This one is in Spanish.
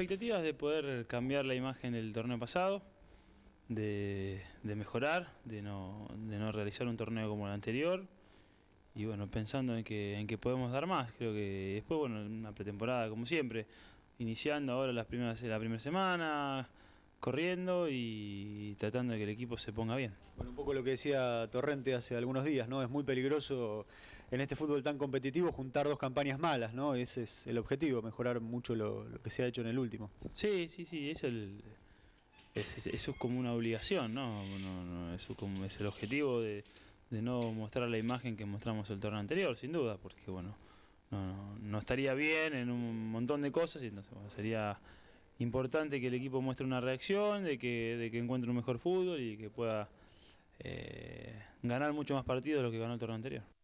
expectativas de poder cambiar la imagen del torneo pasado, de, mejorar, de no, de no, realizar un torneo como el anterior. Y bueno, pensando en que, en que podemos dar más, creo que después, bueno, una pretemporada como siempre, iniciando ahora las primeras, la primera semana, corriendo y tratando de que el equipo se ponga bien. Bueno, un poco lo que decía Torrente hace algunos días, ¿no? Es muy peligroso en este fútbol tan competitivo juntar dos campañas malas, ¿no? Ese es el objetivo, mejorar mucho lo, que se ha hecho en el último. Sí, sí, sí, es eso es como una obligación, ¿no? como es el objetivo de, no mostrar la imagen que mostramos el torneo anterior, sin duda, porque, bueno, no, estaría bien en un montón de cosas y entonces, sería importante que el equipo muestre una reacción, de que, que encuentre un mejor fútbol y que pueda eh, ganar mucho más partidos de los que ganó el torneo anterior.